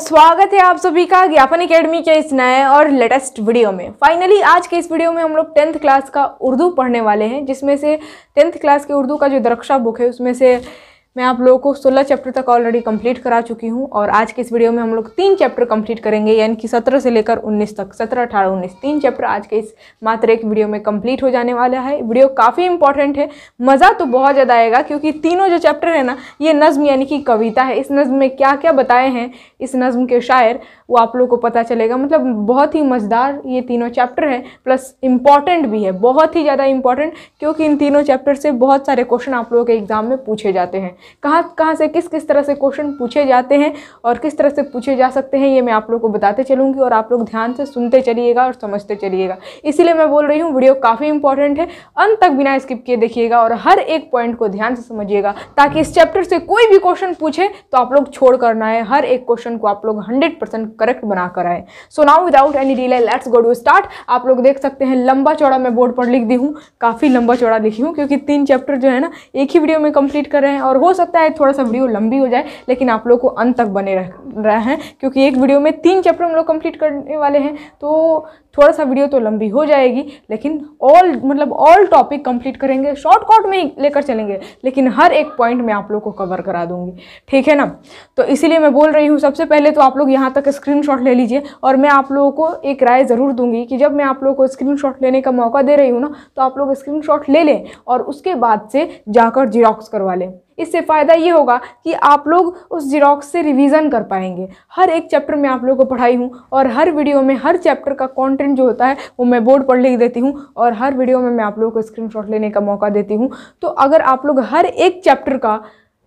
स्वागत है आप सभी का ज्ञापन एकेडमी के इस नए और लेटेस्ट वीडियो में फाइनली आज के इस वीडियो में हम लोग टेंथ क्लास का उर्दू पढ़ने वाले हैं जिसमें से टेंथ क्लास के उर्दू का जो दरक्षा बुक है उसमें से मैं आप लोगों को 16 चैप्टर तक ऑलरेडी कंप्लीट करा चुकी हूँ और आज के इस वीडियो में हम लोग तीन चैप्टर कंप्लीट करेंगे यानी कि 17 से लेकर 19 तक 17, 18, 19 तीन चैप्टर आज के इस मात्र एक वीडियो में कंप्लीट हो जाने वाला है वीडियो काफ़ी इंपॉर्टेंट है मज़ा तो बहुत ज़्यादा आएगा क्योंकि तीनों जो चैप्टर है ना ये नज़्म यानी कि कविता है इस नज़म में क्या क्या बताए हैं इस नज़म के शायर वो आप लोग को पता चलेगा मतलब बहुत ही मज़ेदार ये तीनों चैप्टर हैं प्लस इम्पॉर्टेंट भी है बहुत ही ज़्यादा इम्पॉर्टेंट क्योंकि इन तीनों चैप्टर से बहुत सारे क्वेश्चन आप लोगों के एग्ज़ाम में पूछे जाते हैं कहाँ कहाँ से किस किस तरह से क्वेश्चन पूछे जाते हैं और किस तरह से पूछे जा सकते हैं ये मैं आप लोग को बताते चलूँगी और आप लोग ध्यान से सुनते चलिएगा और समझते चलिएगा इसीलिए मैं बोल रही हूँ वीडियो काफ़ी इंपॉर्टेंट है अंत तक बिना स्किप किए देखिएगा और हर एक पॉइंट को ध्यान से समझिएगा ताकि इस चैप्टर से कोई भी क्वेश्चन पूछे तो आप लोग छोड़ करना है हर एक क्वेश्चन को आप लोग हंड्रेड परसेंट करेक्ट बना कर आए so now without any delay let's go to start आप लोग देख सकते हैं लंबा चौड़ा मैं बोर्ड पर लिख दी हूँ काफ़ी लंबा चौड़ा लिखी हूँ क्योंकि तीन चैप्टर जो है ना एक ही वीडियो में कंप्लीट कर रहे हैं और हो सकता है थोड़ा सा वीडियो लंबी हो जाए लेकिन आप लोग को अंत तक बने रह रहे हैं क्योंकि एक वीडियो में तीन चैप्टर हम लोग कंप्लीट करने वाले हैं तो थोड़ा सा वीडियो तो लंबी हो जाएगी लेकिन ऑल मतलब ऑल टॉपिक कंप्लीट करेंगे शॉर्टकट में ही लेकर चलेंगे लेकिन हर एक पॉइंट मैं आप लोग को कवर करा दूंगी ठीक है ना तो इसीलिए मैं बोल रही हूँ सबसे पहले तो आप लोग यहाँ तक स्क्रीन ले लीजिए और मैं आप लोगों को एक राय ज़रूर दूंगी कि जब मैं आप लोगों को स्क्रीन लेने का मौका दे रही हूँ ना तो आप लोग स्क्रीन ले लें और उसके बाद से जाकर जीरोक्स करवा लें इससे फ़ायदा ये होगा कि आप लोग उस जीरोक्स से रिवीजन कर पाएंगे हर एक चैप्टर में आप लोगों को पढ़ाई हूँ और हर वीडियो में हर चैप्टर का कॉन्टेंट कंटेंट जो होता है वो मैं बोर्ड पर लिख देती हूँ और हर वीडियो में मैं आप लोगों को स्क्रीनशॉट लेने का मौका देती हूँ तो अगर आप लोग हर एक चैप्टर का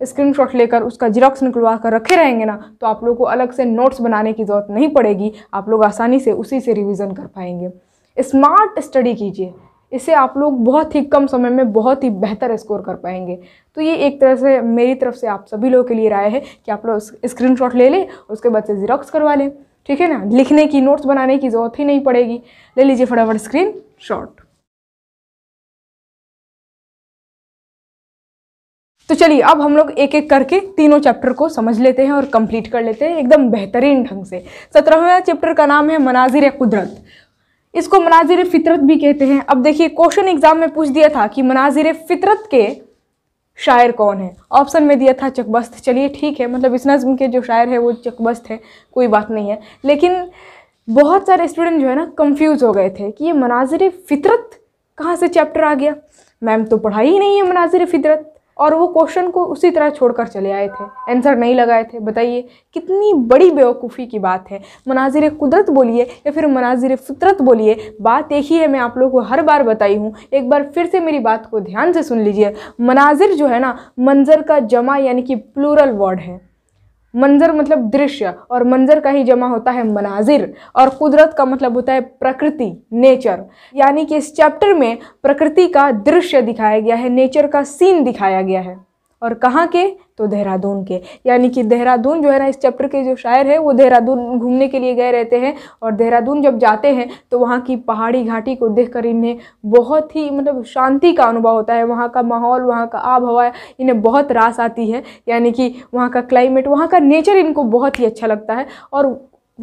स्क्रीनशॉट लेकर उसका जीरोक्स निकलवा कर रखे रहेंगे ना तो आप लोग को अलग से नोट्स बनाने की ज़रूरत नहीं पड़ेगी आप लोग आसानी से उसी से रिविज़न कर पाएंगे स्मार्ट स्टडी कीजिए इससे आप लोग बहुत ही कम समय में बहुत ही बेहतर स्कोर कर पाएंगे तो ये एक तरह से मेरी तरफ से आप सभी लोगों के लिए राय है कि आप लोग स्क्रीनशॉट ले लें उसके बाद से जीरोक्स करवा लें ठीक है ना लिखने की नोट्स बनाने की ज़रूरत ही नहीं पड़ेगी ले लीजिए फटाफट स्क्रीन शॉट तो चलिए अब हम लोग एक एक करके तीनों चैप्टर को समझ लेते हैं और कंप्लीट कर लेते हैं एकदम बेहतरीन ढंग से सत्रहवें चैप्टर का नाम है मनाजिर कुदरत इसको मनाजिर फितरत भी कहते हैं अब देखिए क्वेश्चन एग्जाम में पूछ दिया था कि मनाजिर फितरत के शायर कौन है ऑप्शन में दिया था चकबस्त चलिए ठीक है मतलब इस नज़म के जो शायर है वो चकबस्त है कोई बात नहीं है लेकिन बहुत सारे स्टूडेंट जो है ना कंफ्यूज हो गए थे कि ये मनाजिर फ़ितरत कहाँ से चैप्टर आ गया मैम तो पढ़ाई ही नहीं है मनाजिर फ़ितरत और वो क्वेश्चन को उसी तरह छोड़कर चले आए थे आंसर नहीं लगाए थे बताइए कितनी बड़ी बेवकूफ़ी की बात है मनाजिर कुदरत बोलिए या फिर मनाजिर फितरत बोलिए बात एक ही है मैं आप लोगों को हर बार बताई हूँ एक बार फिर से मेरी बात को ध्यान से सुन लीजिए मनाजिर जो है ना मंजर का जमा यानी कि प्लूरल वर्ड है मंजर मतलब दृश्य और मंजर का ही जमा होता है मनाजिर और कुदरत का मतलब होता है प्रकृति नेचर यानी कि इस चैप्टर में प्रकृति का दृश्य दिखाया गया है नेचर का सीन दिखाया गया है और कहाँ के तो देहरादून के यानी कि देहरादून जो है ना इस चैप्टर के जो शायर है वो देहरादून घूमने के लिए गए रहते हैं और देहरादून जब जाते हैं तो वहाँ की पहाड़ी घाटी को देख कर इन्हें बहुत ही मतलब शांति का अनुभव होता है वहाँ का माहौल वहाँ का आब हवा इन्हें बहुत रास आती है यानी कि वहाँ का क्लाइमेट वहाँ का नेचर इनको बहुत ही अच्छा लगता है और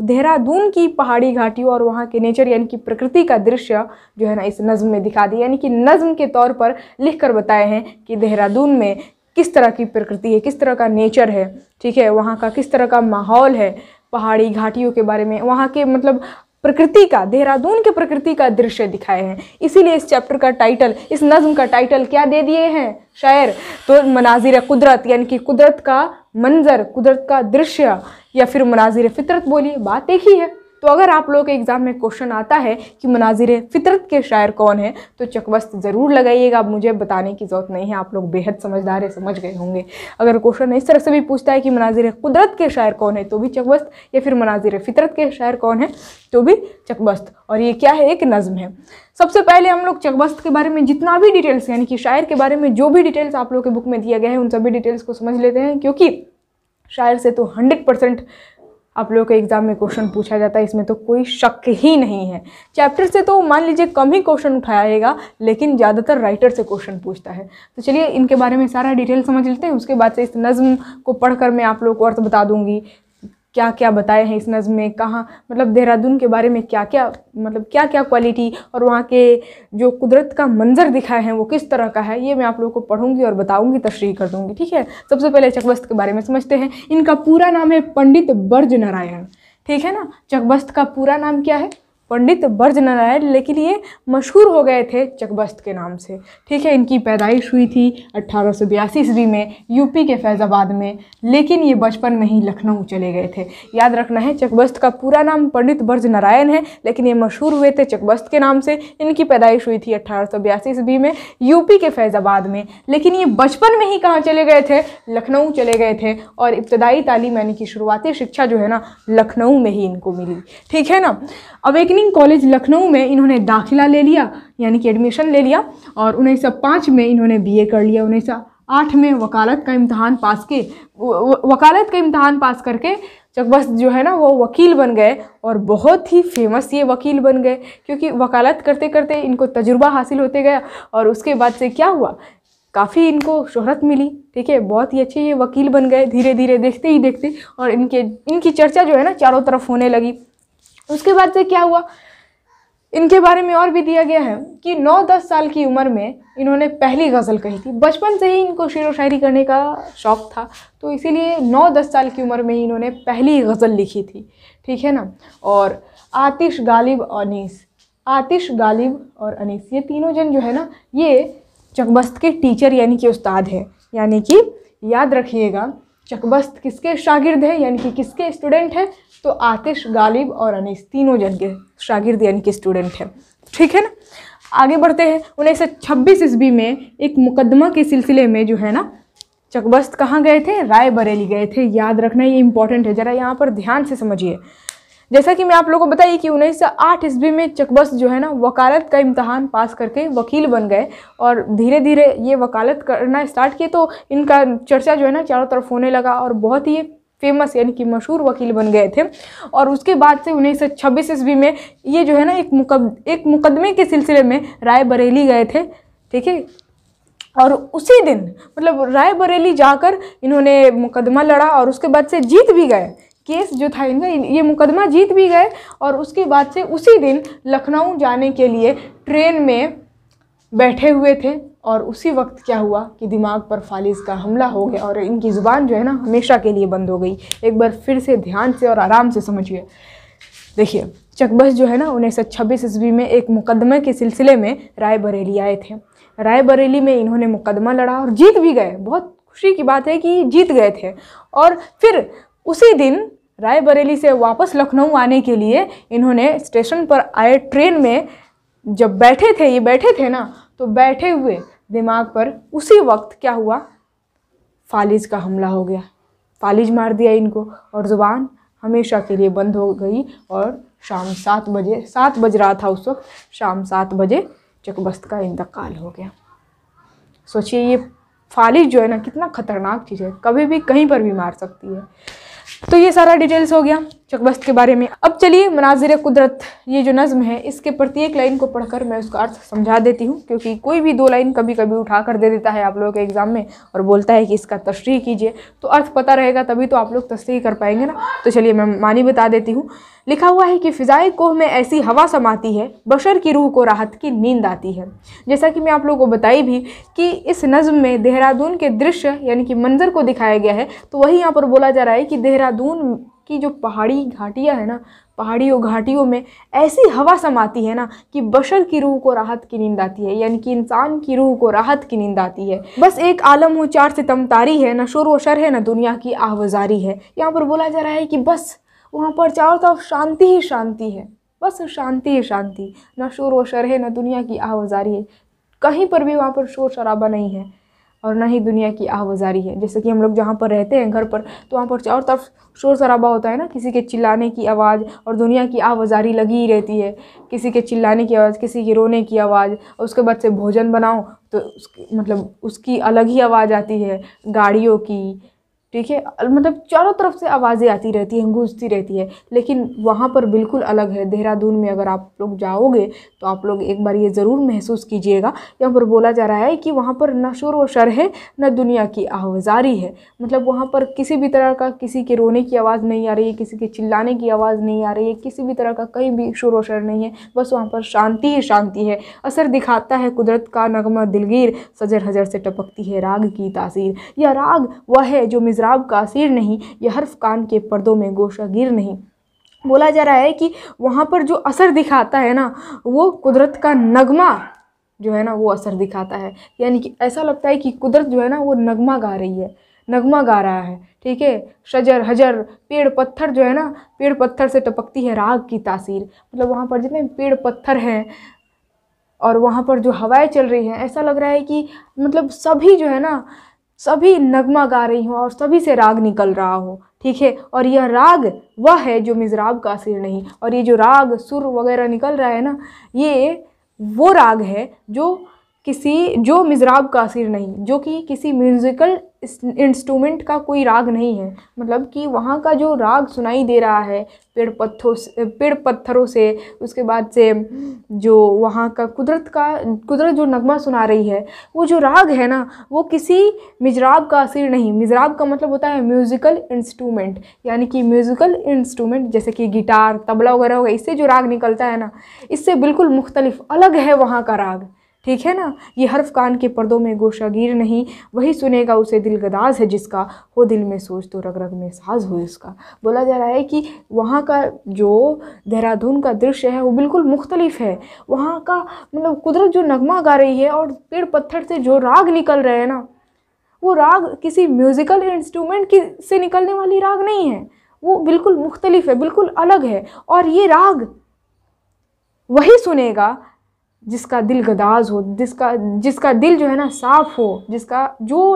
देहरादून की पहाड़ी घाटियों और वहाँ के नेचर यानी कि प्रकृति का दृश्य जो है ना इस नज़म में दिखा दिया यानी कि नज़म के तौर पर लिख कर बताए हैं कि देहरादून में किस तरह की प्रकृति है किस तरह का नेचर है ठीक है वहाँ का किस तरह का माहौल है पहाड़ी घाटियों के बारे में वहाँ के मतलब प्रकृति का देहरादून के प्रकृति का दृश्य दिखाए हैं इसीलिए इस चैप्टर का टाइटल इस नज़म का टाइटल क्या दे दिए हैं शायर तो मनाजिर कुदरत यानी कि कुदरत का मंजर कुदरत का दृश्य या फिर मनाजिर फितरत बोलिए बात एक ही है तो अगर आप लोग के एग्ज़ाम में क्वेश्चन आता है कि मनाजिर फितरत के शायर कौन है तो चकवस्त ज़रूर लगाइएगा अब मुझे बताने की ज़रूरत नहीं है आप लोग बेहद समझदार है समझ गए होंगे अगर क्वेश्चन इस तरह से भी पूछता है कि मनाजिर कुदरत के शायर कौन है तो भी चकबस्त या फिर मनाजिर फितरत के शायर कौन है तो भी चकबस्त और ये क्या है एक नज़म है सबसे पहले हम लोग चकबस्त के बारे में जितना भी डिटेल्स यानी कि शायर के बारे में जो भी डिटेल्स आप लोग के बुक में दिया गया है उन सभी डिटेल्स को समझ लेते हैं क्योंकि शायर से तो हंड्रेड परसेंट आप लोगों के एग्ज़ाम में क्वेश्चन पूछा जाता है इसमें तो कोई शक ही नहीं है चैप्टर से तो मान लीजिए कम ही क्वेश्चन उठाएगा लेकिन ज़्यादातर राइटर से क्वेश्चन पूछता है तो चलिए इनके बारे में सारा डिटेल समझ लेते हैं उसके बाद से इस नज़म को पढ़कर मैं आप लोगों को अर्थ बता दूंगी क्या क्या बताए हैं इस नज़म में कहाँ मतलब देहरादून के बारे में क्या क्या मतलब क्या क्या क्वालिटी और वहाँ के जो कुदरत का मंजर दिखाया है वो किस तरह का है ये मैं आप लोगों को पढ़ूंगी और बताऊंगी तशरी कर दूंगी ठीक है सबसे पहले चकबस्त के बारे में समझते हैं इनका पूरा नाम है पंडित ब्रज नारायण ठीक है ना चकबस्त का पूरा नाम क्या है पंडित ब्रज नारायण लेकिन ये मशहूर हो गए थे चकबस्त के नाम से ठीक है इनकी पैदाइश हुई थी अट्ठारह ईस्वी में यूपी के फैज़ाबाद में लेकिन ये बचपन में ही लखनऊ चले गए थे याद रखना है चकबस्त का पूरा नाम पंडित ब्रज नारायण है लेकिन ये मशहूर हुए थे चकबस्त के नाम से इनकी पैदाइश हुई थी अट्ठारह ईस्वी में यूपी के फैज़ाबाद में लेकिन ये बचपन में ही कहाँ चले गए थे लखनऊ चले गए थे और इब्तदाई तालीम यानी कि शुरुआती शिक्षा जो है ना लखनऊ में ही इनको मिली ठीक है ना अब एक इंजीनियरिंग कॉलेज लखनऊ में इन्होंने दाखिला ले लिया यानी कि एडमिशन ले लिया और उन्नीस में इन्होंने ए कर लिया उन्नीस आठ में वकालत का इम्तहान पास के वकालत का इम्तहान पास करके चकबस जो है ना वो वकील बन गए और बहुत ही फेमस ये वकील बन गए क्योंकि वकालत करते करते इनको तजुर्बा हासिल होते गया और उसके बाद से क्या हुआ काफ़ी इनको शोहरत मिली ठीक है बहुत ही अच्छे ये वकील बन गए धीरे धीरे देखते ही देखते और इनके इनकी चर्चा जो है ना चारों तरफ होने लगी उसके बाद से क्या हुआ इनके बारे में और भी दिया गया है कि 9-10 साल की उम्र में इन्होंने पहली गज़ल कही थी बचपन से ही इनको शेर व शायरी करने का शौक़ था तो इसीलिए 9-10 साल की उम्र में ही इन्होंने पहली गज़ल लिखी थी ठीक है ना और आतिश गालिब और अनीस आतिश गालिब और अनीस ये तीनों जन जो है ना ये चकबस्त के टीचर यानी कि उस्ताद हैं यानी कि याद रखिएगा चकबस्त किसके शागिर्द हैं यानी कि किसके स्टूडेंट हैं तो आतिश गालिब और अनीस तीनों जन के शागिर्द यानी कि स्टूडेंट हैं ठीक है ना आगे बढ़ते हैं उन्नीस सौ छब्बीस ईस्वी में एक मुकदमा के सिलसिले में जो है ना चकबस्त कहाँ गए थे राय बरेली गए थे याद रखना ये इंपॉर्टेंट है ज़रा यहाँ पर ध्यान से समझिए जैसा कि मैं आप लोगों को बताइए कि उन्नीस सौ आठ ईस्वी में चकबस्त जो है ना वकालत का इम्तहान पास करके वकील बन गए और धीरे धीरे ये वकालत करना स्टार्ट किए तो इनका चर्चा जो है ना चारों तरफ होने लगा और बहुत ही फेमस यानी कि मशहूर वकील बन गए थे और उसके बाद से उन्नीस सौ छब्बीस ईस्वी में ये जो है ना एक मुकद एक मुकदमे के सिलसिले में राय बरेली गए थे ठीक है और उसी दिन मतलब राय बरेली जाकर इन्होंने मुकदमा लड़ा और उसके बाद से जीत भी गए केस जो था इनका ये मुकदमा जीत भी गए और उसके बाद से उसी दिन लखनऊ जाने के लिए ट्रेन में बैठे हुए थे और उसी वक्त क्या हुआ कि दिमाग पर फालिज का हमला हो गया और इनकी ज़ुबान जो है ना हमेशा के लिए बंद हो गई एक बार फिर से ध्यान से और आराम से समझिए देखिए चकबस जो है ना उन्नीस सौ छब्बीस ईस्वी में एक मुकदमे के सिलसिले में राय बरेली आए थे राय बरेली में इन्होंने मुकदमा लड़ा और जीत भी गए बहुत खुशी की बात है कि जीत गए थे और फिर उसी दिन राय बरेली से वापस लखनऊ आने के लिए इन्होंने स्टेशन पर आए ट्रेन में जब बैठे थे ये बैठे थे ना तो बैठे हुए दिमाग पर उसी वक्त क्या हुआ फालिज का हमला हो गया फालिज मार दिया इनको और ज़ुबान हमेशा के लिए बंद हो गई और शाम सात बजे सात बज रहा था उस वक्त शाम सात बजे चकबस्त का इंतकाल हो गया सोचिए ये फालिज जो है ना कितना ख़तरनाक चीज़ है कभी भी कहीं पर भी मार सकती है तो ये सारा डिटेल्स हो गया चकबस्त के बारे में अब चलिए मनाजिर कुदरत ये जो नज़म है इसके प्रत्येक लाइन को पढ़कर मैं उसका अर्थ समझा देती हूँ क्योंकि कोई भी दो लाइन कभी कभी उठा कर दे देता है आप लोगों के एग्ज़ाम में और बोलता है कि इसका तशरी कीजिए तो अर्थ पता रहेगा तभी तो आप लोग तस्ती कर पाएंगे ना तो चलिए मैं मानी बता देती हूँ लिखा हुआ है कि फ़िज़ाए कोह में ऐसी हवा समाती है बशर की रूह को राहत की नींद आती है जैसा कि मैं आप लोगों को बताई भी कि इस नज़म में देहरादून के दृश्य यानी कि मंज़र को दिखाया गया है तो वही यहाँ पर बोला जा रहा है कि देहरादून की जो पहाड़ी घाटियाँ हैं ना पहाड़ियों घाटियों में ऐसी हवा समाती है ना कि बशर की रूह को राहत की नींद आती है यानी कि इंसान की रूह को राहत की नींद आती है बस एक आलम हो चार सितम तारी है ना शोर व शर है ना दुनिया की आहवजारी है यहाँ पर बोला जा रहा है कि बस वहाँ पर चारों तरफ शांति ही शांति है बस शांति ही शांति ना शोर व शर है ना दुनिया की आवाजारी है कहीं पर भी वहाँ पर शोर शराबा नहीं है और ना ही दुनिया की आवाजारी है जैसे कि हम लोग जहाँ पर रहते हैं घर पर तो वहाँ पर चारों तरफ शोर शराबा होता है ना किसी के चिल्लाने की आवाज़ और दुनिया की आवाजारी लगी ही रहती है किसी के चिल्लाने की आवाज़ किसी के रोने की आवाज़ और उसके बाद से भोजन बनाओ तो उसकी मतलब उसकी अलग ही आवाज़ आती है गाड़ियों की ठीक है मतलब चारों तरफ से आवाज़ें आती रहती हैं गूंजती रहती है लेकिन वहाँ पर बिल्कुल अलग है देहरादून में अगर आप लोग जाओगे तो आप लोग एक बार ये ज़रूर महसूस कीजिएगा यहाँ पर बोला जा रहा है कि वहाँ पर न शोर व शर है न दुनिया की आवाजारी है मतलब वहाँ पर किसी भी तरह का किसी के रोने की आवाज़ नहीं आ रही है किसी के चिल्लाने की आवाज़ नहीं आ रही है किसी भी तरह का कहीं भी शोर व शर नहीं है बस वहाँ पर शांति ही शांति है असर दिखाता है कुदरत का नगमा दिलगीर सजर हजर से टपकती है राग की तासीर या राग वह है जो मिजरा इजराब का सिर नहीं यह हर्फ कान के पर्दों में गोशागिर नहीं बोला जा रहा है कि वहाँ पर जो असर दिखाता है ना वो कुदरत का नगमा जो है ना वो असर दिखाता है यानी कि ऐसा लगता है कि कुदरत जो है ना वो नगमा गा रही है नगमा गा रहा है ठीक है शजर हजर पेड़ पत्थर जो है ना पेड़ पत्थर से टपकती है राग की तासीर मतलब वहाँ पर जितने पेड़ पत्थर हैं और वहाँ पर जो हवाएं चल रही हैं ऐसा लग रहा है कि मतलब सभी जो है ना सभी नगमा गा रही हों और सभी से राग निकल रहा हो ठीक है और यह राग वह है जो मिजराब का सिर नहीं और ये जो राग सुर वगैरह निकल रहा है ना ये वो राग है जो किसी जो मिजराब का असर नहीं जो कि किसी म्यूज़िकल इंस्ट्रूमेंट का कोई राग नहीं है मतलब कि वहाँ का जो राग सुनाई दे रहा है पेड़ पत्थों से पेड़ पत्थरों से उसके बाद से जो वहाँ का कुदरत का कुदरत जो नगमा सुना रही है वो जो राग है ना वो किसी मिजराब का असर नहीं मिजराब का मतलब होता है म्यूज़िकल इंस्ट्रूमेंट यानी कि म्यूज़िकल इंस्ट्रूमेंट जैसे कि गिटार तबला वगैरह हो इससे जो राग निकलता है ना इससे बिल्कुल मुख्तलिफ अलग है वहाँ का राग ठीक है ना ये हर्फ कान के पर्दों में गोशागीर नहीं वही सुनेगा उसे दिल गदाज है जिसका हो दिल में सोच तो रग रग में साज हो इसका बोला जा रहा है कि वहाँ का जो देहरादून का दृश्य है वो बिल्कुल मुख्तलिफ है वहाँ का मतलब कुदरत जो नगमा गा रही है और पेड़ पत्थर से जो राग निकल रहे हैं ना वो राग किसी म्यूज़िकल इंस्ट्रूमेंट की से निकलने वाली राग नहीं है वो बिल्कुल मुख्तलिफ है बिल्कुल अलग है और ये राग वही सुनेगा जिसका दिल गदाज हो जिसका जिसका दिल जो है ना साफ़ हो जिसका जो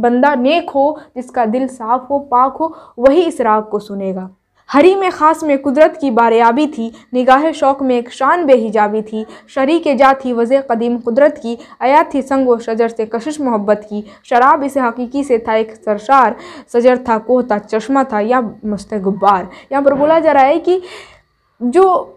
बंदा नेक हो जिसका दिल साफ़ हो पाक हो वही इस राग को सुनेगा हरी में ख़ास में कुदरत की बारयाबी थी निगाह शौक में एक शान बेहिजाबी थी शरी के जा थी वज़ कदीम कुदरत की आया थी संग व शजर से कशिश मोहब्बत की शराब इसे हकीकी से था एक सरशार सजर था कोह था चश्मा था या मुस्तबार यहाँ पर बोला जा रहा है कि जो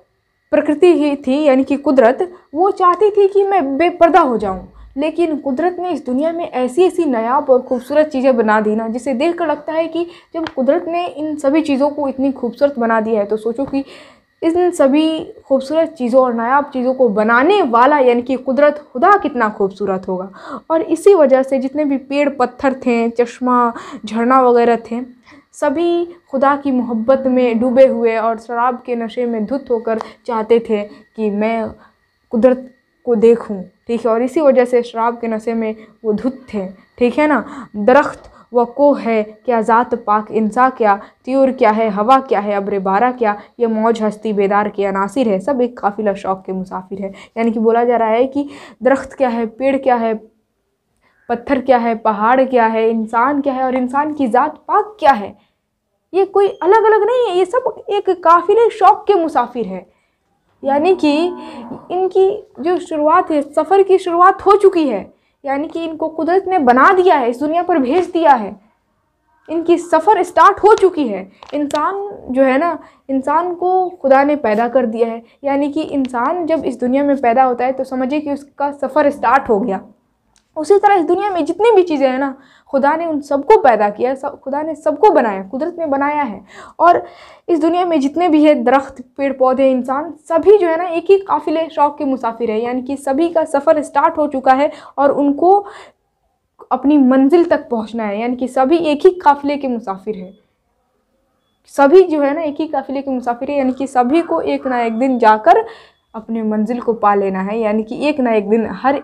प्रकृति ही थी यानी कि कुदरत वो चाहती थी कि मैं बेपर्दा हो जाऊँ लेकिन कुदरत ने इस दुनिया में ऐसी ऐसी नयाब और खूबसूरत चीज़ें बना दी ना जिसे देख कर लगता है कि जब कुदरत ने इन सभी चीज़ों को इतनी खूबसूरत बना दिया है तो सोचो कि इन सभी खूबसूरत चीज़ों और नायाब चीज़ों को बनाने वाला यानी कि कुदरत खुदा कितना खूबसूरत होगा और इसी वजह से जितने भी पेड़ पत्थर थे चश्मा झरना वगैरह थे सभी खुदा की मोहब्बत में डूबे हुए और शराब के नशे में धुत होकर चाहते थे कि मैं कुदरत को देखूं ठीक है और इसी वजह से शराब के नशे में वो धुत थे ठीक है ना दरख्त व को है क्या ज़ात पाक इंसा क्या त्यूर क्या है हवा क्या है अब्र बारा क्या ये मौज हस्ती बेदार के अनासिर है सब एक काफिला शौक के मुसाफिर है यानी कि बोला जा रहा है कि दरख्त क्या है पेड़ क्या है पत्थर क्या है पहाड़ क्या है इंसान क्या है और इंसान की ज़ात पाक क्या है ये कोई अलग अलग नहीं है ये सब एक काफिले शौक के मुसाफिर है यानी कि इनकी जो शुरुआत है सफ़र की शुरुआत हो चुकी है यानी कि इनको कुदरत ने बना दिया है इस दुनिया पर भेज दिया है इनकी सफ़र स्टार्ट हो चुकी है इंसान जो है ना इंसान को खुदा ने पैदा कर दिया है यानी कि इंसान जब इस दुनिया में पैदा होता है तो समझिए कि उसका सफ़र स्टार्ट हो गया उसी तरह इस दुनिया में जितनी भी चीज़ें हैं ना खुदा ने उन सबको पैदा किया सब खुदा ने सबको बनाया कुदरत ने बनाया है और इस दुनिया में जितने भी है दरख्त पेड़ पौधे इंसान सभी जो है ना एक ही काफ़िले शौक के मुसाफिर है यानी कि सभी का सफ़र स्टार्ट हो चुका है और उनको अपनी मंजिल तक पहुँचना है यानी कि सभी एक ही काफ़िले के मुसाफिर है सभी जो है ना एक ही काफ़िले के मुसाफिर है यानी कि सभी को एक ना एक दिन जाकर अपने मंजिल को पा लेना है यानी कि एक ना एक दिन हर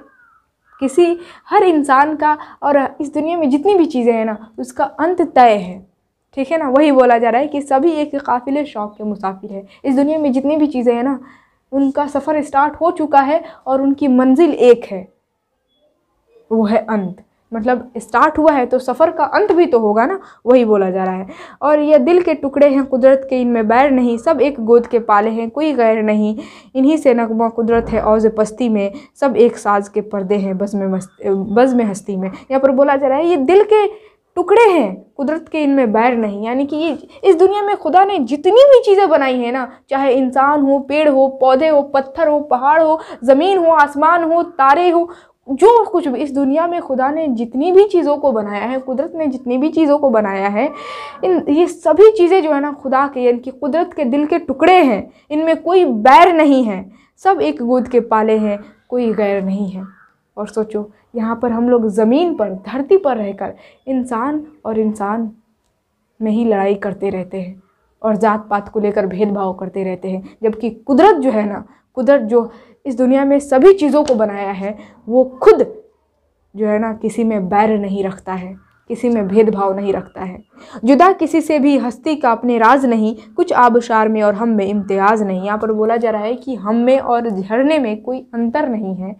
किसी हर इंसान का और इस दुनिया में जितनी भी चीज़ें हैं ना उसका अंत तय है ठीक है ना वही बोला जा रहा है कि सभी एक काफिले शौक के मुसाफिर है इस दुनिया में जितनी भी चीज़ें हैं ना उनका सफ़र स्टार्ट हो चुका है और उनकी मंजिल एक है वो है अंत मतलब स्टार्ट हुआ है तो सफ़र का अंत भी तो होगा ना वही बोला जा रहा है और यह दिल के टुकड़े हैं कुदरत के इनमें बैर नहीं सब एक गोद के पाले हैं कोई गैर नहीं इन्हीं से नगमा कुदरत है औज पस्ती में सब एक साज के पर्दे हैं बज़ में मस्त बज़ में हस्ती में यहाँ पर बोला जा रहा है ये दिल के टुकड़े हैं कुदरत के इनमें बैर नहीं यानी कि ये इस दुनिया में खुदा ने जितनी भी चीज़ें बनाई हैं ना चाहे इंसान हो पेड़ हो पौधे हो पत्थर हो पहाड़ हो ज़मीन हो आसमान हो तारे हो जो कुछ भी इस दुनिया में खुदा ने जितनी भी चीज़ों को बनाया है कुदरत ने जितनी भी चीज़ों को बनाया है इन ये सभी चीज़ें जो है ना खुदा के इनकी कुदरत के दिल के टुकड़े हैं इनमें कोई बैर नहीं है सब एक गोद के पाले हैं कोई गैर नहीं है और सोचो यहाँ पर हम लोग ज़मीन पर धरती पर रहकर इंसान और इंसान में ही लड़ाई करते रहते हैं और जात पात को लेकर भेदभाव करते रहते हैं जबकि कुदरत जो है ना कुदरत जो इस दुनिया में सभी चीज़ों को बनाया है वो खुद जो है ना किसी में बैर नहीं रखता है किसी में भेदभाव नहीं रखता है जुदा किसी से भी हस्ती का अपने राज नहीं कुछ आबशार में और हम में इम्तियाज़ नहीं यहाँ पर बोला जा रहा है कि हम में और झरने में कोई अंतर नहीं है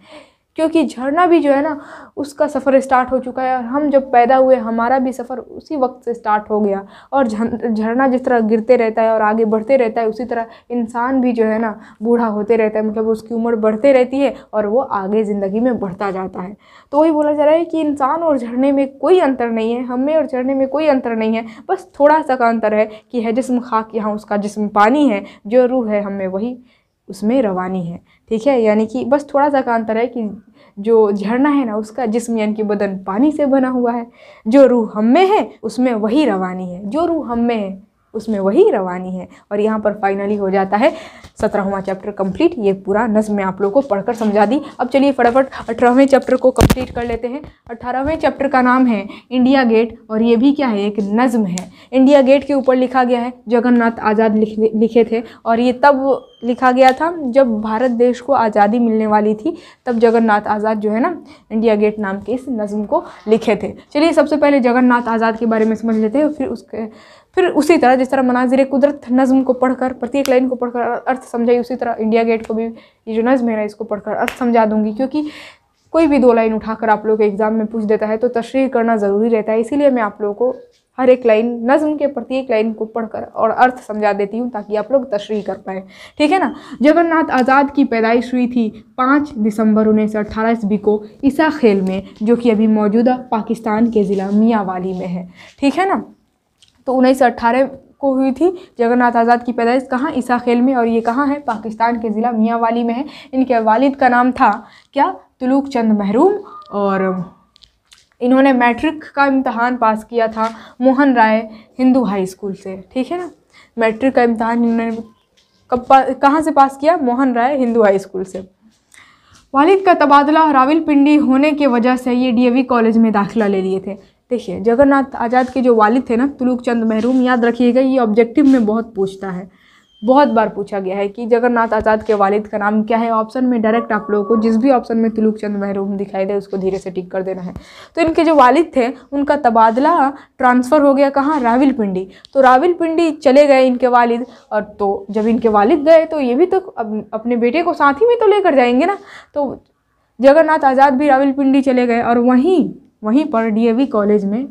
क्योंकि झरना भी जो है ना उसका सफ़र स्टार्ट हो चुका है और हम जब पैदा हुए हमारा भी सफ़र उसी वक्त से स्टार्ट हो गया और झरना जिस तरह गिरते रहता है और आगे बढ़ते रहता है उसी तरह इंसान भी जो है ना बूढ़ा होते रहता है मतलब उसकी उम्र बढ़ते रहती है और वो आगे ज़िंदगी में बढ़ता जाता है तो वही बोला जा रहा है कि इंसान और झरने में कोई अंतर नहीं है हमें और झरने में कोई अंतर नहीं है बस थोड़ा सा का अंतर है कि है जिसम खाक यहाँ उसका जिसम पानी है जो रूह है हमें वही उसमें रवानी है ठीक है यानी कि बस थोड़ा सा का अंतर है कि जो झरना है ना उसका जिसम यानी कि बदन पानी से बना हुआ है जो रूह हम में है उसमें वही रवानी है जो रूह हम में है उसमें वही रवानी है और यहाँ पर फाइनली हो जाता है सत्रहवा चैप्टर कंप्लीट ये पूरा नज़म मैं आप लोगों को पढ़कर समझा दी अब चलिए फटाफट अठारहवें चैप्टर को कंप्लीट कर लेते हैं अठारहवें चैप्टर का नाम है इंडिया गेट और ये भी क्या है एक नज़म है इंडिया गेट के ऊपर लिखा गया है जगन्नाथ आज़ाद लिखे थे और ये तब लिखा गया था जब भारत देश को आज़ादी मिलने वाली थी तब जगन्नाथ आज़ाद जो है ना इंडिया गेट नाम के इस नज़म को लिखे थे चलिए सबसे पहले जगन्नाथ आज़ाद के बारे में समझ लेते हैं फिर उसके फिर उसी तरह जिस तरह मनाजिर कुदरत नज़म को पढ़कर प्रत्येक लाइन को पढ़कर अर्थ समझाई उसी तरह इंडिया गेट को भी ये जो नज़म है ना इसको पढ़कर अर्थ समझा दूंगी क्योंकि कोई भी दो लाइन उठाकर आप लोग एग्ज़ाम में पूछ देता है तो तशरी करना ज़रूरी रहता है इसीलिए मैं आप लोगों को हर एक लाइन नज़म के प्रत्येक लाइन को पढ़कर और अर्थ समझा देती हूँ ताकि आप लोग तशरी कर पाएँ ठीक है ना जगन्नाथ आज़ाद की पैदाइश हुई थी पाँच दिसंबर उन्नीस सौ अट्ठारह ईस्वी को ईसा खेल में जो कि अभी मौजूदा पाकिस्तान के ज़िला वाली में है ठीक है ना तो उन्नीस को हुई थी जगन्नाथ आज़ाद की पैदाइश कहाँ ईसा खेल में और ये कहाँ है पाकिस्तान के ज़िला मियाँवाली में है इनके वालिद का नाम था क्या तुलूक चंद महरूम और इन्होंने मैट्रिक का इम्तहान पास किया था मोहन राय हिंदू हाई स्कूल से ठीक है ना मैट्रिक का इम्तहान इन्होंने कब कहाँ से पास किया मोहन राय हिंदू हाई स्कूल से वालिद का तबादला रावलपिंडी होने की वजह से ये डीएवी कॉलेज में दाखिला ले लिए थे देखिए जगन्नाथ आज़ाद के जो वालिद थे ना तुलुक चंद महरूम याद रखिएगा ये ऑब्जेक्टिव में बहुत पूछता है बहुत बार पूछा गया है कि जगन्नाथ आज़ाद के वालिद का नाम क्या है ऑप्शन में डायरेक्ट आप लोगों को जिस भी ऑप्शन में तुलुक चंद महरूम दिखाई दे उसको धीरे से टिक कर देना है तो इनके जो वालिद थे उनका तबादला ट्रांसफ़र हो गया कहाँ पिंडी तो पिंडी चले गए इनके वालिद और तो जब इनके वालिद गए तो ये भी तो अप, अपने बेटे को साथ ही में तो लेकर जाएंगे ना तो जगन्नाथ आज़ाद भी पिंडी चले गए और वहीं वहीं पर डीएवी कॉलेज में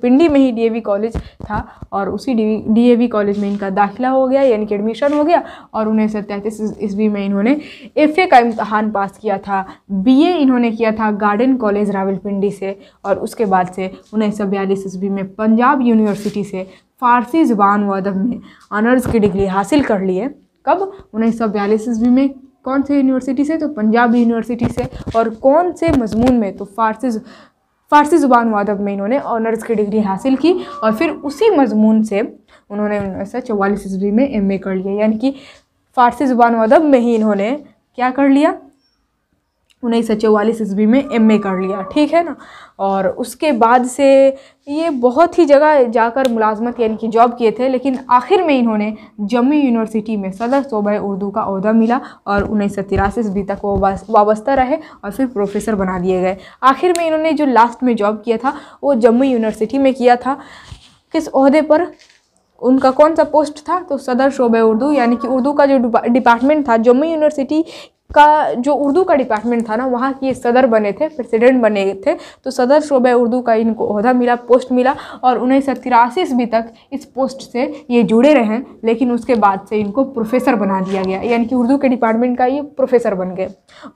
पिंडी में ही डीएवी कॉलेज था और उसी डीएवी कॉलेज में इनका दाखिला हो गया यानी कि एडमिशन हो गया और उन्नीस सौ तैंतीस ईस्वी में इन्होंने एफ का इम्तहान पास किया था बीए इन्होंने किया था गार्डन कॉलेज पिंडी से और उसके बाद से उन्नीस सौ बयालीस ईस्वी में पंजाब यूनिवर्सिटी से फ़ारसी ज़ुबान व अदब में ऑनर्स की डिग्री हासिल कर ली है कब उन्नीस सौ बयालीस ईस्वी में कौन से यूनिवर्सिटी से तो पंजाब यूनिवर्सिटी से और कौन से मजमून में तो फारसी फ़ारसी ज़ुबान अदब में इन्होंने ऑनर्स की डिग्री हासिल की और फिर उसी मजमून से उन्होंने उन्नीस सौ चौवालीस ईस्वी में एम कर लिया यानी कि फ़ारसी ज़ुबान अदब में ही इन्होंने क्या कर लिया उन्नीस सौ चौवालीस ईस्वी में एमए कर लिया ठीक है ना और उसके बाद से ये बहुत ही जगह जाकर मुलाजमत यानी कि जॉब किए थे लेकिन आखिर में इन्होंने जम्मू यूनिवर्सिटी में सदर शोबा उर्दू का अहदा मिला और उन्नीस सौ तिरासी ईस्वी तक वो वाबस्ता रहे और फिर प्रोफेसर बना दिए गए आखिर में इन्होंने जो लास्ट में जॉब किया था वो जम्मू यूनिवर्सिटी में किया था किस अहदे पर उनका कौन सा पोस्ट था तो सदर शोबे उर्दू यानी कि उर्दू का जो डिपार्टमेंट था जम्मू यूनिवर्सिटी का जो उर्दू का डिपार्टमेंट था ना वहाँ के सदर बने थे प्रेसिडेंट बने थे तो सदर शोबे उर्दू का इनको अहदा मिला पोस्ट मिला और उन्नीस सौ तिरासी ईस्वी तक इस पोस्ट से ये जुड़े रहे लेकिन उसके बाद से इनको प्रोफेसर बना दिया गया यानी कि उर्दू के डिपार्टमेंट का ये प्रोफेसर बन गए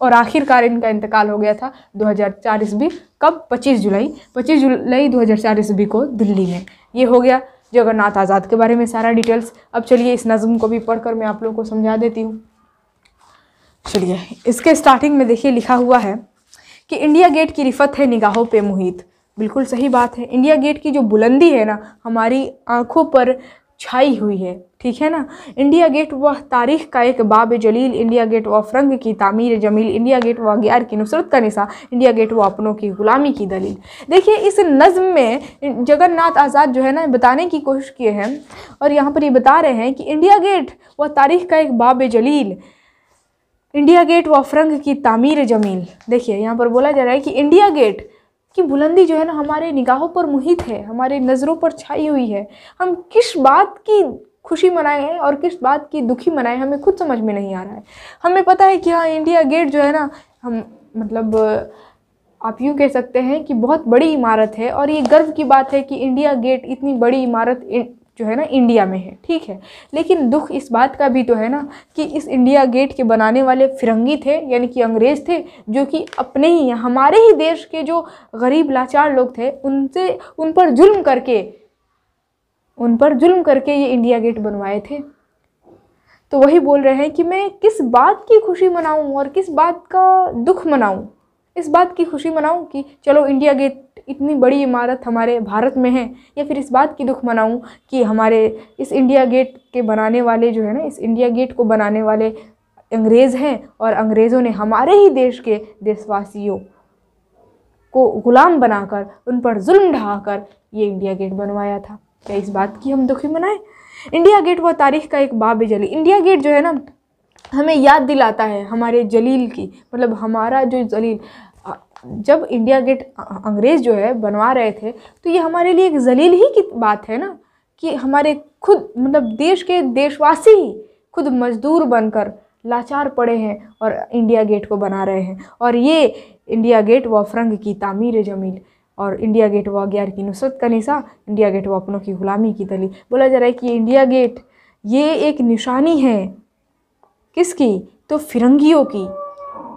और आखिरकार इनका इंतकाल हो गया था दो हज़ार ईस्वी कब पच्चीस जुलाई पच्चीस जुलाई दो हज़ार ईस्वी को दिल्ली में ये हो गया जगन्नाथ आज़ाद के बारे में सारा डिटेल्स अब चलिए इस नज़म को भी पढ़कर मैं आप लोगों को समझा देती हूँ चलिए इसके स्टार्टिंग में देखिए लिखा हुआ है कि इंडिया गेट की रिफत है निगाहों पे मुहित बिल्कुल सही बात है इंडिया गेट की जो बुलंदी है ना हमारी आँखों पर छाई हुई है ठीक है ना इंडिया गेट वह तारीख का एक बाब जलील इंडिया गेट व फ्रंग की तामीर जमील इंडिया गेट व ग्यार की नुसरत का निशा इंडिया गेट व अपनों की ग़ुलामी की दलील देखिए इस नज़म में जगन्नाथ आज़ाद जो है ना बताने की कोशिश किए हैं और यहाँ पर ये बता रहे हैं कि इंडिया गेट वह तारीख का एक बाब जलील इंडिया गेट व अफरंग की तामीर जमील देखिए यहाँ पर बोला जा रहा है कि इंडिया गेट की बुलंदी जो है ना हमारे निगाहों पर मुहित है हमारे नज़रों पर छाई हुई है हम किस बात की खुशी मनाए हैं और किस बात की दुखी मनाएं हमें खुद समझ में नहीं आ रहा है हमें पता है कि हाँ इंडिया गेट जो है ना हम मतलब आप यूँ कह सकते हैं कि बहुत बड़ी इमारत है और ये गर्व की बात है कि इंडिया गेट इतनी बड़ी इमारत जो है ना इंडिया में है ठीक है लेकिन दुख इस बात का भी तो है ना कि इस इंडिया गेट के बनाने वाले फिरंगी थे यानी कि अंग्रेज़ थे जो कि अपने ही हमारे ही देश के जो गरीब लाचार लोग थे उनसे उन पर जुल्म करके उन पर जुल्म करके ये इंडिया गेट बनवाए थे तो वही बोल रहे हैं कि मैं किस बात की खुशी मनाऊँ और किस बात का दुख मनाऊँ इस बात की खुशी मनाऊँ कि चलो इंडिया गेट इतनी बड़ी इमारत हमारे भारत में है या फिर इस बात की दुख मनाऊं कि हमारे इस इंडिया गेट के बनाने वाले जो है ना इस इंडिया गेट को बनाने वाले अंग्रेज़ हैं और अंग्रेज़ों ने हमारे ही देश के देशवासियों को ग़ुलाम बनाकर उन पर जुल्म ढहाकर ये इंडिया गेट बनवाया था क्या इस बात की हम दुखी मनाएं इंडिया गेट वह तारीख़ का एक बाब जली इंडिया गेट जो है ना हमें याद दिलाता है हमारे जलील की मतलब हमारा जो जलील जब इंडिया गेट अंग्रेज़ जो है बनवा रहे थे तो ये हमारे लिए एक जलील ही की बात है ना कि हमारे खुद मतलब देश के देशवासी ही खुद मजदूर बनकर लाचार पड़े हैं और इंडिया गेट को बना रहे हैं और ये इंडिया गेट व फ्रंग की तामीर जमील और इंडिया गेट व अग्यार की नुसरत का निशा इंडिया गेट व अपनों की गुलामी की दली बोला जा रहा है कि इंडिया गेट ये एक निशानी है किसकी तो फिरंगियों की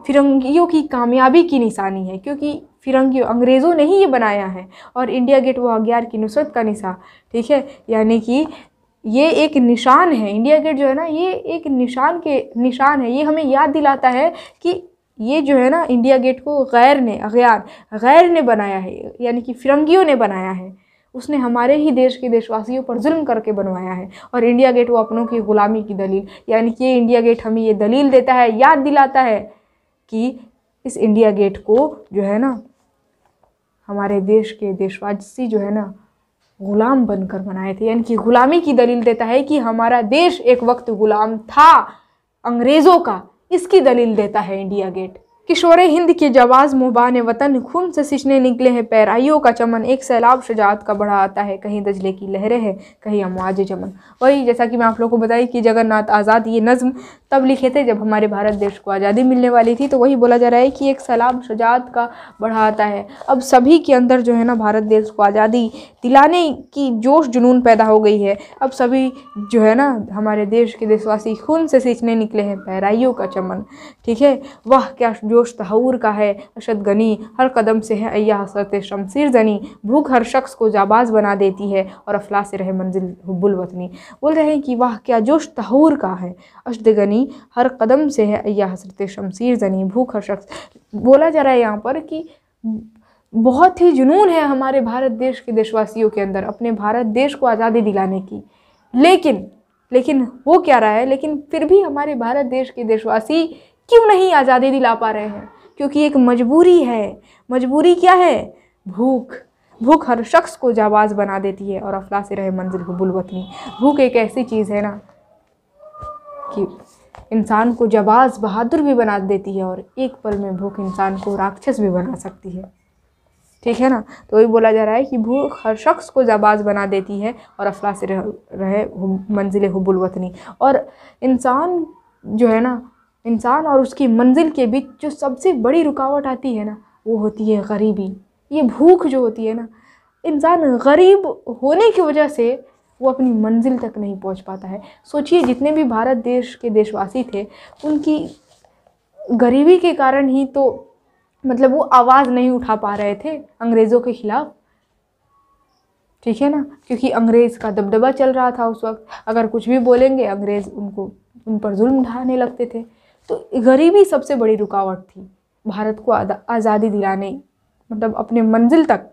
फिरंगियों की कामयाबी की निशानी है क्योंकि फिरंगियों अंग्रेज़ों ने ही ये बनाया है और इंडिया गेट वो अग्यार की नुसरत का निशा ठीक है यानी कि ये एक निशान है इंडिया गेट जो है ना ये एक निशान के निशान है ये हमें याद दिलाता है कि ये जो है ना इंडिया गेट को गैर ने अग्यार गैर ने बनाया है यानी कि फिरंगियों ने बनाया है उसने हमारे ही देश के देशवासियों पर जुल्म करके बनवाया है और इंडिया गेट वो अपनों की ग़ुलामी की दलील यानी कि ये इंडिया गेट हमें ये दलील देता है याद दिलाता है कि इस इंडिया गेट को जो है ना हमारे देश के देशवासी जो है ना गुलाम बनकर बनाए थे यानी कि गुलामी की दलील देता है कि हमारा देश एक वक्त गुलाम था अंग्रेज़ों का इसकी दलील देता है इंडिया गेट किशोर हिंद के जवाज मुबान वतन खून से सिंचने निकले हैं पैराइयों का चमन एक सैलाब शजात का बढ़ा आता है कहीं दजले की लहरें हैं कहीं अमवाज चमन वही जैसा कि मैं आप लोगों को बताई कि जगन्नाथ आज़ाद ये नज़म तब लिखे थे जब हमारे भारत देश को आज़ादी मिलने वाली थी तो वही बोला जा रहा है कि एक सैलाब शजात का बढ़ा आता है अब सभी के अंदर जो है ना भारत देश को आज़ादी दिलाने की जोश जुनून पैदा हो गई है अब सभी जो है ना हमारे देश के देशवासी खून से सींचने निकले हैं पैराइयों का चमन ठीक है वह क्या जोश तहूर का है अशद गनी हर कदम से है अय्या हसरत शमशीर जनी भूख हर शख्स को जाबाज बना देती है और अफलास रहे मंजिल हब्बुल वतनी बोल रहे हैं कि वाह क्या जोश तहूर का है अशद गनी हर कदम से है अय्या हसरत शमशीर जनी भूख हर शख्स बोला जा रहा है यहाँ पर कि बहुत ही जुनून है हमारे भारत देश के देशवासियों के अंदर अपने भारत देश को आज़ादी दिलाने की लेकिन लेकिन वो क्या रहा है लेकिन फिर भी हमारे भारत देश के देशवासी क्यों नहीं आज़ादी दिला पा रहे हैं क्योंकि एक मजबूरी है मजबूरी क्या है भूख भूख हर शख्स को जाबाज बना देती है और अफला से रहे मंजिल हुबुल भूख एक ऐसी चीज़ है ना कि इंसान को जबाज बहादुर भी बना देती है और एक पल में भूख इंसान को राक्षस भी बना सकती है ठीक है ना तो वही बोला जा रहा है कि भूख हर शख्स को जाबाज बना देती है और अफला से रह, रहे मंजिल हुबुल और इंसान जो है ना इंसान और उसकी मंजिल के बीच जो सबसे बड़ी रुकावट आती है ना वो होती है गरीबी ये भूख जो होती है ना इंसान गरीब होने की वजह से वो अपनी मंजिल तक नहीं पहुंच पाता है सोचिए जितने भी भारत देश के देशवासी थे उनकी गरीबी के कारण ही तो मतलब वो आवाज़ नहीं उठा पा रहे थे अंग्रेज़ों के ख़िलाफ़ ठीक है ना क्योंकि अंग्रेज़ का दबदबा चल रहा था उस वक्त अगर कुछ भी बोलेंगे अंग्रेज़ उनको उन पर जुल्म ढाने लगते थे तो गरीबी सबसे बड़ी रुकावट थी भारत को आज़ादी दिलाने मतलब अपने मंजिल तक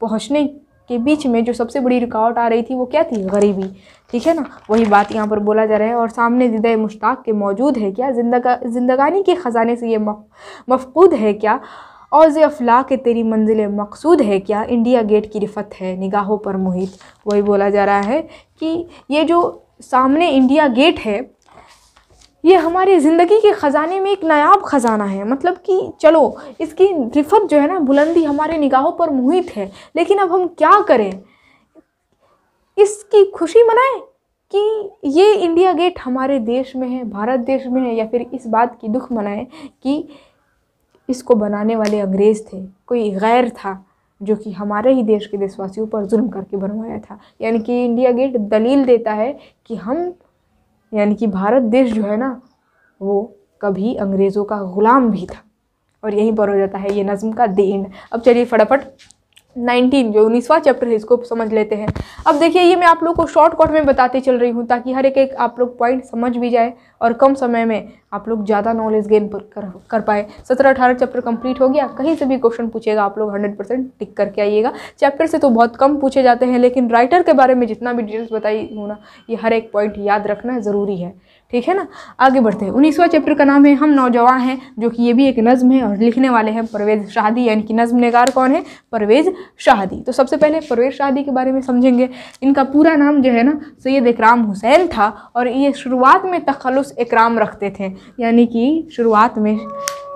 पहुंचने के बीच में जो सबसे बड़ी रुकावट आ रही थी वो क्या थी गरीबी ठीक है ना वही बात यहाँ पर बोला जा रहा है और सामने दिदा मुश्ताक के मौजूद है क्या जिंदगा जिंदगानी के ख़जाने से ये मफकूद है क्या और जे अफलाह के तेरी मंजिल मकसूद है क्या इंडिया गेट की रिफत है निगाहों पर मुहित वही बोला जा रहा है कि ये जो सामने इंडिया गेट है ये हमारे ज़िंदगी के ख़जाने में एक नायाब ख़जाना है मतलब कि चलो इसकी रिफत जो है ना बुलंदी हमारे निगाहों पर मुहित है लेकिन अब हम क्या करें इसकी खुशी मनाएं कि ये इंडिया गेट हमारे देश में है भारत देश में है या फिर इस बात की दुख मनाएं कि इसको बनाने वाले अंग्रेज़ थे कोई गैर था जो कि हमारे ही देश के देशवासियों पर जुल्म करके बनवाया था यानी कि इंडिया गेट दलील देता है कि हम यानी कि भारत देश जो है ना वो कभी अंग्रेज़ों का ग़ुलाम भी था और यहीं पर हो जाता है ये नज़म का दी अब चलिए फटाफट नाइनटीन जो उन्नीसवा चैप्टर है इसको समझ लेते हैं अब देखिए ये मैं आप लोग को शॉर्टकट में बताते चल रही हूँ ताकि हर एक एक आप लोग पॉइंट समझ भी जाए और कम समय में आप लोग ज़्यादा नॉलेज गेन कर कर पाए सत्रह अठारह चैप्टर कंप्लीट हो गया कहीं से भी क्वेश्चन पूछेगा आप लोग हंड्रेड परसेंट टिक करके आइएगा चैप्टर से तो बहुत कम पूछे जाते हैं लेकिन राइटर के बारे में जितना भी डिटेल्स बताई हूँ ना ये हर एक पॉइंट याद रखना ज़रूरी है ठीक है ना आगे बढ़ते हैं उन्नीसवा चैप्टर का नाम है हम नौजवान हैं जो कि ये भी एक नज़म है और लिखने वाले हैं परवेज़ शाहदी यानी कि नज्म नगार कौन है परवेज़ शाहदी तो सबसे पहले परवेज़ शाहदी के बारे में समझेंगे इनका पूरा नाम जो है ना सैयद इकराम हुसैन था और ये शुरुआत में तखलस इकराम रखते थे यानी कि शुरुआत में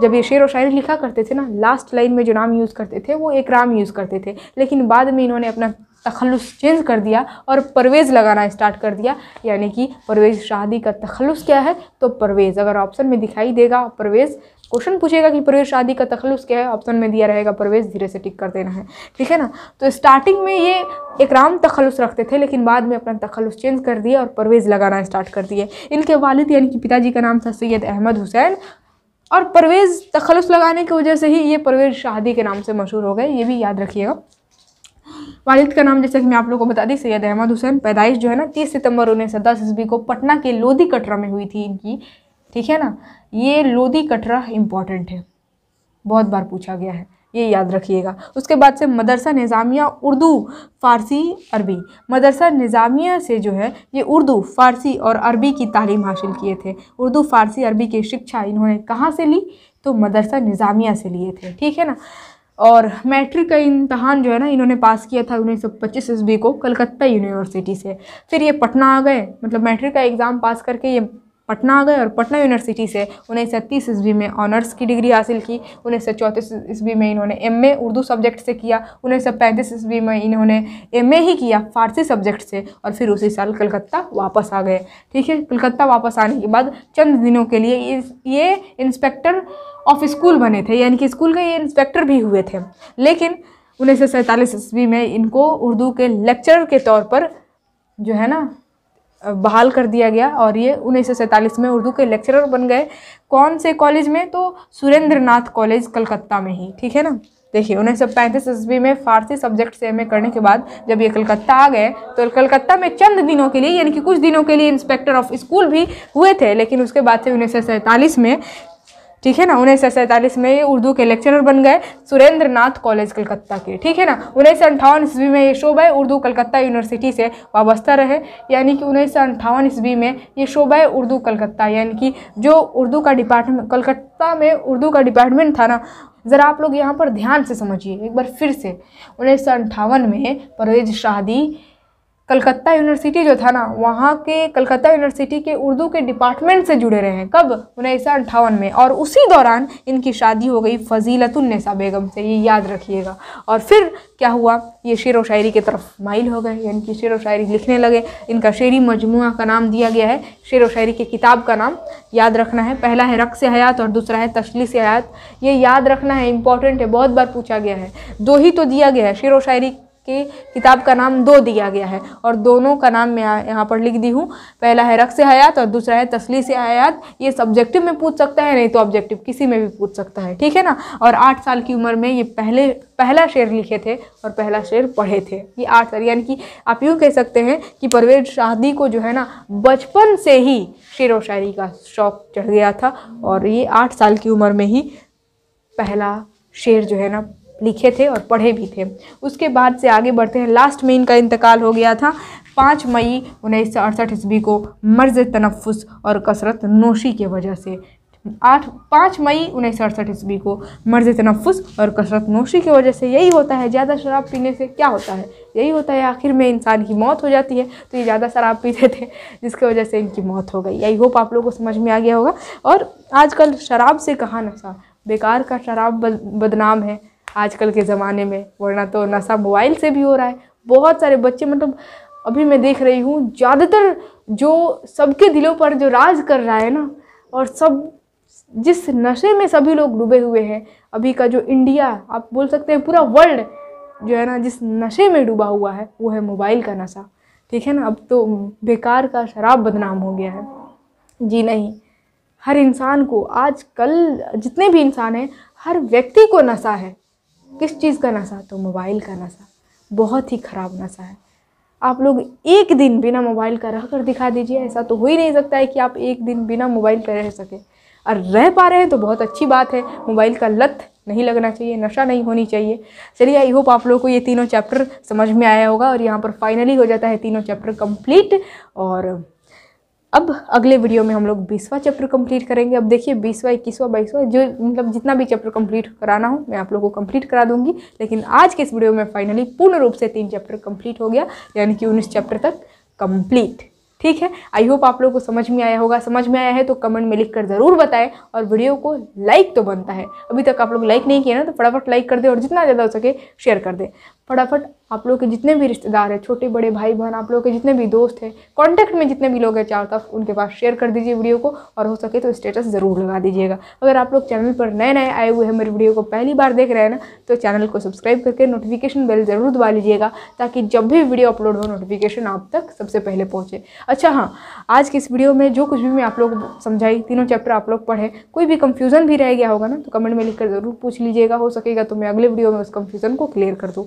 जब ये शेर व शायरी लिखा करते थे ना लास्ट लाइन में जो नाम यूज़ करते थे वो इकराम यूज़ करते थे लेकिन बाद में इन्होंने अपना तखलुस चेंज कर दिया और परवेज़ लगाना स्टार्ट कर दिया यानी कि परवेज़ शादी का तखलस क्या है तो परवेज़ अगर ऑप्शन में दिखाई देगा परवेज़ क्वेश्चन पूछेगा कि परवेज़ शादी का तखलस क्या है ऑप्शन में दिया रहेगा परवेज़ धीरे से टिक कर देना है ठीक है ना तो स्टार्टिंग में ये एक राम रखते थे लेकिन बाद में अपना तखलस चेंज कर दिया और परवेज़ लगाना स्टार्ट कर दिए इनके वालिद यानी कि पिताजी का नाम था सैयद अहमद हुसैन और परवेज़ तखलुस लगाने की वजह से ही ये परवेज़ शादी के नाम से मशहूर हो गए ये भी याद रखिएगा वालिद का नाम जैसा कि मैं आप लोगों को बता दी सैयद अहमद हुसैन पैदाइश जो है ना तीस सितंबर उन्नीस सौ दस ईस्वी को पटना के लोधी कटरा में हुई थी इनकी ठीक है ना ये लोधी कटरा इम्पॉर्टेंट है बहुत बार पूछा गया है ये याद रखिएगा उसके बाद से मदरसा निज़ामिया उर्दू फ़ारसी अरबी मदरसा निज़ामिया से जो है ये उर्दू फ़ारसी और अरबी की तालीम हासिल किए थे उर्दू फ़ारसी अरबी की शिक्षा इन्होंने कहाँ से ली तो मदरसा निज़ामिया से लिए थे ठीक है ना और मैट्रिक का इम्तहान जो है ना इन्होंने पास किया था उन्नीस सौ पच्चीस ईस्वी को कलकत्ता यूनिवर्सिटी से फिर ये पटना आ गए मतलब मैट्रिक का एग्ज़ाम पास करके ये पटना आ गए और पटना यूनिवर्सिटी से उन्नीस सौ तीस ईस्वी में ऑनर्स की डिग्री हासिल की उन्नीस सौ चौंतीस ईस्वी में इन्होंने एम ए उर्दू सब्जेक्ट से किया उन्नीस सौ पैंतीस ईस्वी में इन्होंने एम ए ही किया फारसी सब्जेक्ट से और फिर उसी साल कलकत्ता वापस आ गए ठीक है कलकत्ता वापस आने के बाद चंद दिनों के लिए इस ये इंस्पेक्टर ऑफ स्कूल बने थे यानी कि स्कूल के ये इंस्पेक्टर भी हुए थे लेकिन उन्नीस सौ सैंतालीस ईस्वी में इनको उर्दू के लेक्चरर के तौर पर जो है ना बहाल कर दिया गया और ये उन्नीस सौ सैंतालीस में उर्दू के लेक्चरर बन गए कौन से कॉलेज में तो सुरेंद्र नाथ कॉलेज कलकत्ता में ही ठीक है ना देखिए उन्नीस सौ पैंतीस ईस्वी में फारसी सब्जेक्ट से एम करने के बाद जब ये कलकत्ता आ गए तो कलकत्ता में चंद दिनों के लिए यानी कि कुछ दिनों के लिए इंस्पेक्टर ऑफ स्कूल भी हुए थे लेकिन उसके बाद से उन्नीस सौ सैंतालीस में ठीक है ना उन्नीस सौ सैंतालीस में ये उर्दू के लेक्चरर बन गए सुरेंद्र नाथ कॉलेज कलकत्ता के ठीक है ना उन्नीस सौ अंठावन ईस्वी में ये शोबा उर्दू कलकत्ता यूनिवर्सिटी से वाबस्ता रहे यानी कि उन्नीस सौ अंठावन ईस्वी में ये शोबा उर्दू कलकत्ता यानी कि जो उर्दू का डिपार्टमेंट कलकत्ता में उर्दू का डिपार्टमेंट था ना ज़रा आप लोग यहाँ पर ध्यान से समझिए एक बार फिर से उन्नीस सौ अंठावन में परवेज शादी कलकत्ता यूनिवर्सिटी जो था ना वहाँ के कलकत्ता यूनिवर्सिटी के उर्दू के डिपार्टमेंट से जुड़े रहे हैं कब उन्नीस सौ अंठावन में और उसी दौरान इनकी शादी हो गई फजीलतुलनसा बेगम से ये याद रखिएगा और फिर क्या हुआ ये शेर व शायरी की तरफ माइल हो गए यानी कि शेर व शायरी लिखने लगे इनका शेरी मजमू का नाम दिया गया है शेर व शायरी की किताब का नाम याद रखना है पहला है रक़ हयात और दूसरा है तशलीस हयात ये याद रखना है इंपॉर्टेंट है बहुत बार पूछा गया है दो ही तो दिया गया है शेर व शायरी के किताब का नाम दो दिया गया है और दोनों का नाम मैं यहाँ पर लिख दी हूँ पहला है रक्स हयात और दूसरा है तसली से हयात ये सब्जेक्टिव में पूछ सकता है नहीं तो ऑब्जेक्टिव किसी में भी पूछ सकता है ठीक है ना और आठ साल की उम्र में ये पहले पहला शेर लिखे थे और पहला शेर पढ़े थे ये आठ साल यानी कि आप यूँ कह सकते हैं कि परवेज शाहदी को जो है ना बचपन से ही शेर व शायरी का शौक़ चढ़ गया था और ये आठ साल की उम्र में ही पहला शेर जो है ना लिखे थे और पढ़े भी थे उसके बाद से आगे बढ़ते हैं लास्ट में इनका इंतकाल हो गया था पाँच मई उन्नीस सौ अड़सठ ईस्वी को मर्ज तनफुस और कसरत नोशी के वजह से आठ पाँच मई उन्नीस सौ अड़सठ ईस्वी को मर्ज तनफुस और कसरत नोशी की वजह से यही होता है ज़्यादा शराब पीने से क्या होता है यही होता है आखिर में इंसान की मौत हो जाती है तो ये ज़्यादा शराब पीते थे जिसकी वजह से इनकी मौत हो गई आई होप आप लोगों को समझ में आ गया होगा और आजकल शराब से कहा नशा बेकार का शराब बदनाम है आजकल के ज़माने में वरना तो नशा मोबाइल से भी हो रहा है बहुत सारे बच्चे मतलब अभी मैं देख रही हूँ ज़्यादातर जो सबके दिलों पर जो राज कर रहा है ना और सब जिस नशे में सभी लोग डूबे हुए हैं अभी का जो इंडिया आप बोल सकते हैं पूरा वर्ल्ड जो है ना जिस नशे में डूबा हुआ है वो है मोबाइल का नशा ठीक है ना अब तो बेकार का शराब बदनाम हो गया है जी नहीं हर इंसान को आज कल जितने भी इंसान हैं हर व्यक्ति को नशा है किस चीज़ का नशा तो मोबाइल का नशा बहुत ही ख़राब नशा है आप लोग एक दिन बिना मोबाइल का रह कर दिखा दीजिए ऐसा तो हो ही नहीं सकता है कि आप एक दिन बिना मोबाइल पर रह सकें और रह पा रहे हैं तो बहुत अच्छी बात है मोबाइल का लत नहीं लगना चाहिए नशा नहीं होनी चाहिए चलिए आई होप आप लोगों को ये तीनों चैप्टर समझ में आया होगा और यहाँ पर फाइनली हो जाता है तीनों चैप्टर कंप्लीट और अब अगले वीडियो में हम लोग बीसवा चैप्टर कंप्लीट करेंगे अब देखिए बीसवा इक्कीसवा बाईसवा जो मतलब जितना भी चैप्टर कंप्लीट कराना हो मैं आप लोगों को कंप्लीट करा दूंगी लेकिन आज के इस वीडियो में फाइनली पूर्ण रूप से तीन चैप्टर कंप्लीट हो गया यानी कि उन्नीस चैप्टर तक कंप्लीट ठीक है आई होप आप लोगों को समझ में आया होगा समझ में आया है तो कमेंट में लिख कर ज़रूर बताएं और वीडियो को लाइक तो बनता है अभी तक आप लोग लाइक नहीं किया ना तो फटाफट लाइक कर दे और जितना ज़्यादा हो सके शेयर कर दे फटाफट आप लोग के जितने भी रिश्तेदार हैं छोटे बड़े भाई बहन आप लोग के जितने भी दोस्त हैं कांटेक्ट में जितने भी लोग हैं चारों तरफ उनके पास शेयर कर दीजिए वीडियो को और हो सके तो स्टेटस ज़रूर लगा दीजिएगा अगर आप लोग चैनल पर नए नए आए हुए हैं मेरी वीडियो को पहली बार देख रहे हैं ना तो चैनल को सब्सक्राइब करके नोटिफिकेशन बेल ज़रूर दबा लीजिएगा ताकि जब भी वीडियो अपलोड हो नोटिफिकेशन आप तक सबसे पहले पहुँचे अच्छा हाँ आज की इस वीडियो में जो कुछ भी मैं आप लोग समझाई तीनों चैप्टर आप लोग पढ़े कोई भी कन्फ्यूज़न भी रह गया होगा ना तो कमेंट में लिखकर ज़रूर पूछ लीजिएगा हो सकेगा तो मैं अगले वीडियो में उस कन्फ्यूज़न को क्लियर कर दूँ